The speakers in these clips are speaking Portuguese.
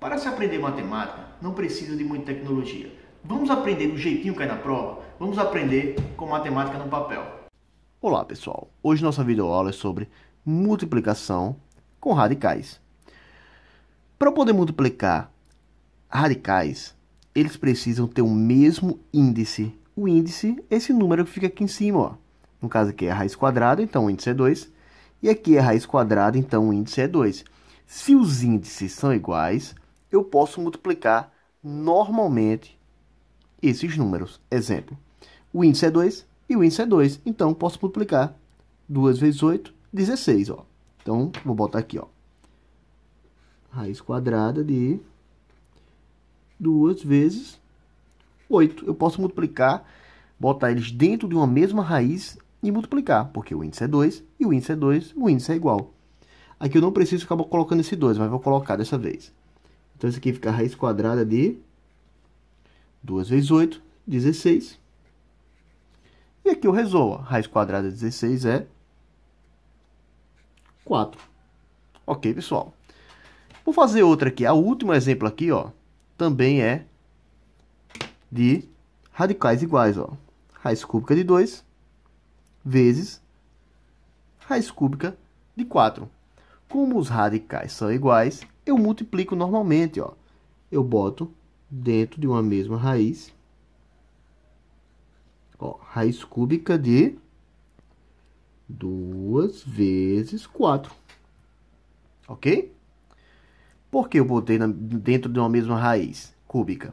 Para se aprender matemática, não precisa de muita tecnologia. Vamos aprender do jeitinho que é na prova? Vamos aprender com matemática no papel. Olá pessoal, hoje nossa videoaula é sobre multiplicação com radicais. Para poder multiplicar radicais, eles precisam ter o mesmo índice. O índice é esse número que fica aqui em cima. Ó. No caso aqui é a raiz quadrada, então o índice é 2. E aqui é a raiz quadrada, então o índice é 2. Se os índices são iguais, eu posso multiplicar normalmente esses números. Exemplo, o índice é 2 e o índice é 2. Então, posso multiplicar 2 vezes 8, 16. Ó. Então, vou botar aqui, ó. Raiz quadrada de 2 vezes 8. Eu posso multiplicar, botar eles dentro de uma mesma raiz e multiplicar, porque o índice é 2 e o índice é 2, o índice é igual. Aqui eu não preciso acabar colocando esse 2, mas vou colocar dessa vez. Então, isso aqui fica raiz quadrada de 2 vezes 8, 16. E aqui eu resolvo. Raiz quadrada de 16 é 4. Ok, pessoal? Vou fazer outra aqui. O último exemplo aqui, ó, também é de radicais iguais, ó. Raiz cúbica de 2 vezes raiz cúbica de 4. Como os radicais são iguais, eu multiplico normalmente, ó. Eu boto dentro de uma mesma raiz, ó, raiz cúbica de 2 vezes 4. Ok? Por que eu botei na, dentro de uma mesma raiz cúbica?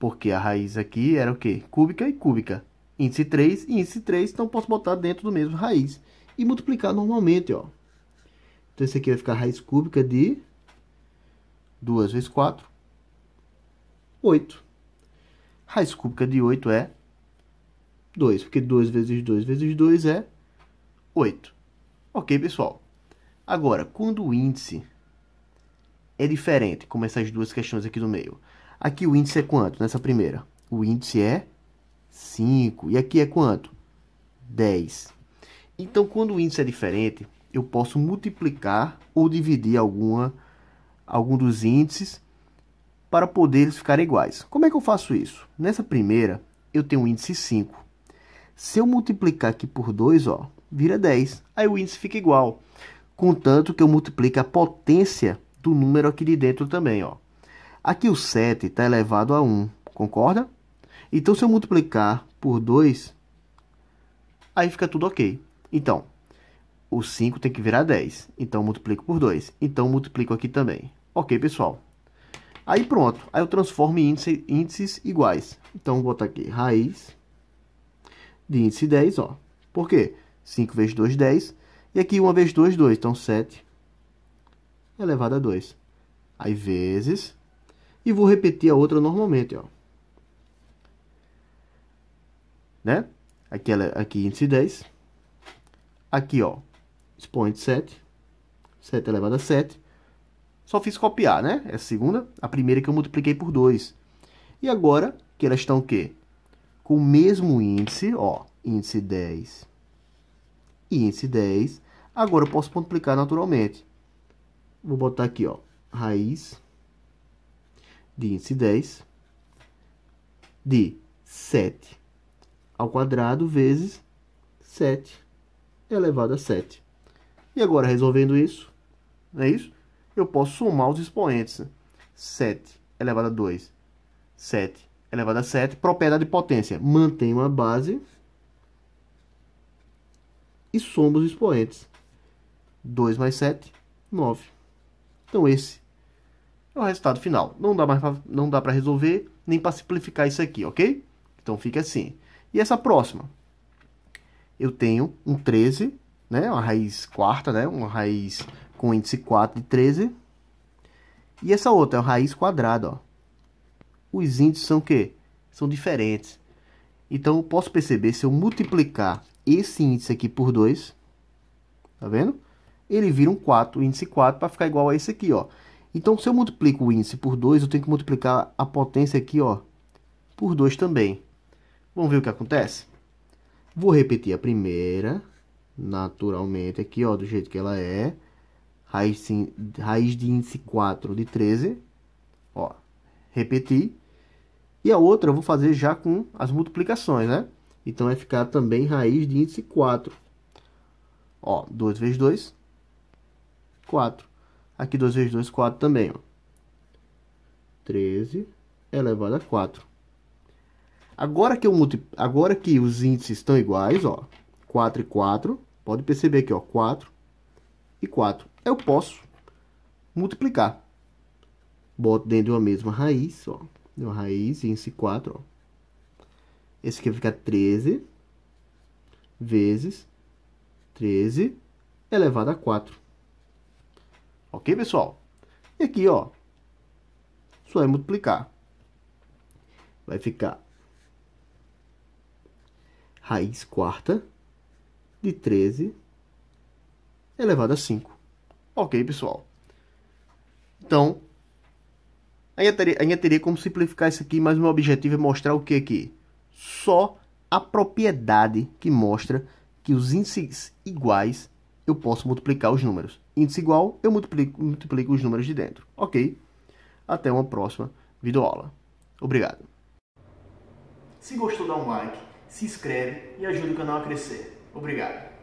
Porque a raiz aqui era o quê? Cúbica e cúbica. Índice 3 e índice 3, então posso botar dentro do mesmo raiz. E multiplicar normalmente, ó. Então, isso aqui vai ficar a raiz cúbica de 2 vezes 4, 8. Raiz cúbica de 8 é 2, porque 2 vezes 2 vezes 2 é 8. Ok, pessoal? Agora, quando o índice é diferente, como essas duas questões aqui do meio. Aqui o índice é quanto nessa primeira? O índice é 5. E aqui é quanto? 10. Então, quando o índice é diferente, eu posso multiplicar ou dividir alguma, algum dos índices para poder eles ficarem iguais. Como é que eu faço isso? Nessa primeira, eu tenho o índice 5. Se eu multiplicar aqui por 2, ó, vira 10. Aí o índice fica igual. Contanto que eu multiplique a potência do número aqui de dentro também, ó. Aqui o 7 está elevado a 1, concorda? Então, se eu multiplicar por 2, aí fica tudo ok. Então, o 5 tem que virar 10. Então, multiplico por 2. Então, multiplico aqui também. Ok, pessoal? Aí, pronto. Aí, eu transformo em índice, índices iguais. Então, vou botar aqui raiz de índice 10, ó. Por quê? 5 vezes 2, 10. E aqui, 1 vezes 2, 2. Então, 7 elevado a 2. Aí, vezes. E vou repetir a outra normalmente, ó. Né? Aqui, é, aqui índice 10. Aqui, ó, expoente 7, 7 elevado a 7. Só fiz copiar, né? Essa segunda, a primeira que eu multipliquei por 2. E agora, que elas estão o quê? Com o mesmo índice, ó, índice 10 e índice 10. Agora eu posso multiplicar naturalmente. Vou botar aqui, ó, raiz de índice 10 de 7 ao quadrado vezes 7 elevado a 7. E agora, resolvendo isso, não é isso? Eu posso somar os expoentes. 7 elevado a 2, 7 elevado a 7, propriedade de potência. Mantém uma base e soma os expoentes. 2 mais 7, 9. Então esse é o resultado final. não dá para resolver nem para simplificar isso aqui, ok? Então fica assim. E essa próxima? Eu tenho um 13 né? Uma raiz quarta, né? Uma raiz com índice 4 de 13. E essa outra é uma raiz quadrada, ó. Os índices são o quê? São diferentes. Então, eu posso perceber, se eu multiplicar esse índice aqui por 2, tá vendo? Ele vira um 4, índice 4, para ficar igual a esse aqui, ó. Então, se eu multiplico o índice por 2, eu tenho que multiplicar a potência aqui, ó, por 2 também. Vamos ver o que acontece? Vou repetir a primeira, naturalmente aqui, ó, do jeito que ela é. Raiz, raiz de índice 4 de 13, ó, repetir. E a outra eu vou fazer já com as multiplicações, né? Então vai ficar também raiz de índice 4. Ó, 2 vezes 2, 4. Aqui 2 vezes 2, 4 também, ó. 13 elevado a 4. Agora que, eu multi... Agora que os índices estão iguais, ó, 4 e 4, Pode perceber aqui, ó, 4 e 4. Eu posso multiplicar. Boto dentro de uma mesma raiz, ó. De uma raiz, índice 4, ó. Esse aqui vai ficar 13 vezes 13 elevado a 4. Ok, pessoal? E aqui, ó, só é multiplicar. Vai ficar raiz quarta de 13 elevado a 5. Ok, pessoal? Então, ainda teria, ainda teria como simplificar isso aqui, mas o meu objetivo é mostrar o que aqui? Só a propriedade que mostra que os índices iguais eu posso multiplicar os números. Índice igual, eu multiplico, multiplico os números de dentro. Ok? Até uma próxima videoaula. Obrigado. Se gostou, dá um like, se inscreve e ajude o canal a crescer. Obrigado.